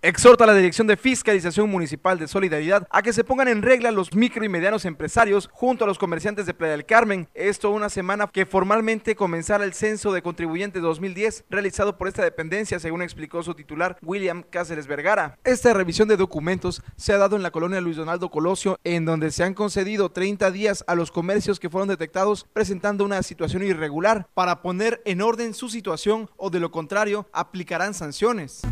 Exhorta a la Dirección de Fiscalización Municipal de Solidaridad a que se pongan en regla los micro y medianos empresarios junto a los comerciantes de Playa del Carmen. Esto una semana que formalmente comenzará el censo de contribuyentes 2010 realizado por esta dependencia, según explicó su titular William Cáceres Vergara. Esta revisión de documentos se ha dado en la colonia Luis Donaldo Colosio, en donde se han concedido 30 días a los comercios que fueron detectados presentando una situación irregular para poner en orden su situación o de lo contrario aplicarán sanciones.